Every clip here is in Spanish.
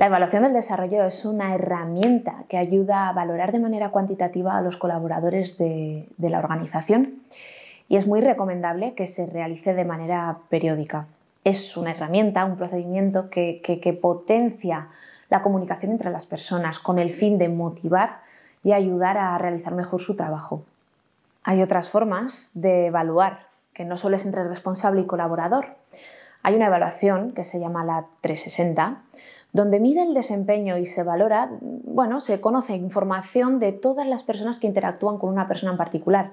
La evaluación del desarrollo es una herramienta que ayuda a valorar de manera cuantitativa a los colaboradores de, la organización y es muy recomendable que se realice de manera periódica. Es una herramienta, un procedimiento que, potencia la comunicación entre las personas con el fin de motivar y ayudar a realizar mejor su trabajo. Hay otras formas de evaluar, que no solo es entre responsable y colaborador. Hay una evaluación que se llama la 360 donde mide el desempeño y se valora, bueno, se conoce información de todas las personas que interactúan con una persona en particular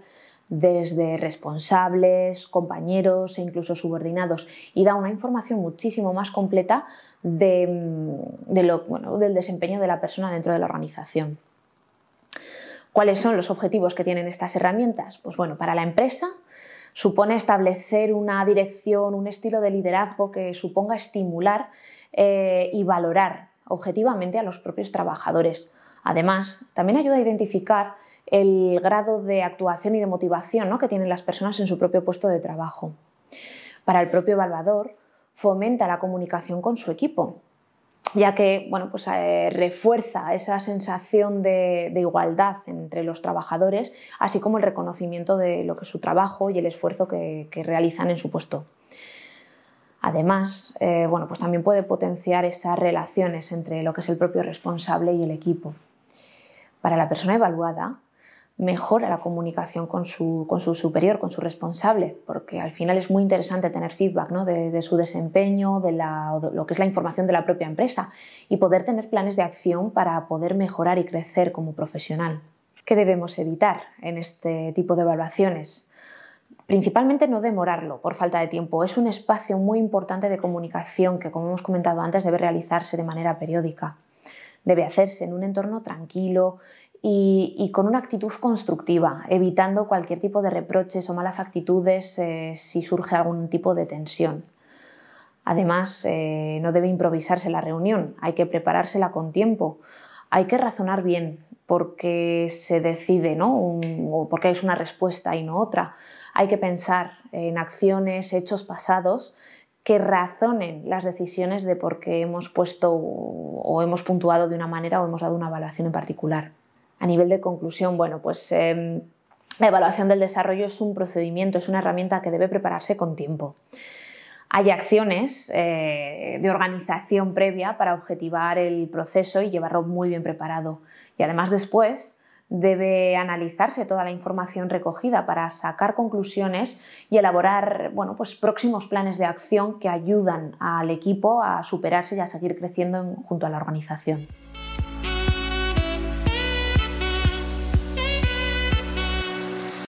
desde responsables, compañeros e incluso subordinados y da una información muchísimo más completa mm, del desempeño de la persona dentro de la organización. ¿Cuáles son los objetivos que tienen estas herramientas? Pues bueno, para la empresa supone establecer una dirección, un estilo de liderazgo que suponga estimular eh, y valorar objetivamente a los propios trabajadores. Además, también ayuda a identificar el grado de actuación y de motivación que tienen las personas en su propio puesto de trabajo. Para el propio evaluador, fomenta la comunicación con su equipo, ya que pues, eh, refuerza esa sensación de, igualdad entre los trabajadores, así como el reconocimiento de lo que es su trabajo y el esfuerzo que, realizan en su puesto. Además, eh, pues también puede potenciar esas relaciones entre lo que es el propio responsable y el equipo. Para la persona evaluada, mejora la comunicación con su, con su, superior, con su responsable, porque al final es muy interesante tener feedback de, su desempeño, de, la, lo que es la información de la propia empresa y poder tener planes de acción para poder mejorar y crecer como profesional. ¿Qué debemos evitar en este tipo de evaluaciones? Principalmente no demorarlo por falta de tiempo. Es un espacio muy importante de comunicación que, como hemos comentado antes, debe realizarse de manera periódica debe hacerse en un entorno tranquilo, y, con una actitud constructiva, evitando cualquier tipo de reproches o malas actitudes eh, si surge algún tipo de tensión. Además, eh, no debe improvisarse la reunión, hay que preparársela con tiempo, hay que razonar bien porque se decide, ¿no? por o porque es una respuesta y no otra. Hay que pensar en acciones, hechos pasados que razonen las decisiones de por qué hemos puesto o hemos puntuado de una manera o hemos dado una evaluación en particular. A nivel de conclusión, bueno, pues em, la evaluación del desarrollo es un procedimiento, es una herramienta que debe prepararse con tiempo. Hay acciones eh, de organización previa para objetivar el proceso y llevarlo muy bien preparado. Y además después debe analizarse toda la información recogida para sacar conclusiones y elaborar pues, próximos planes de acción que ayudan al equipo a superarse y a seguir creciendo junto a la organización.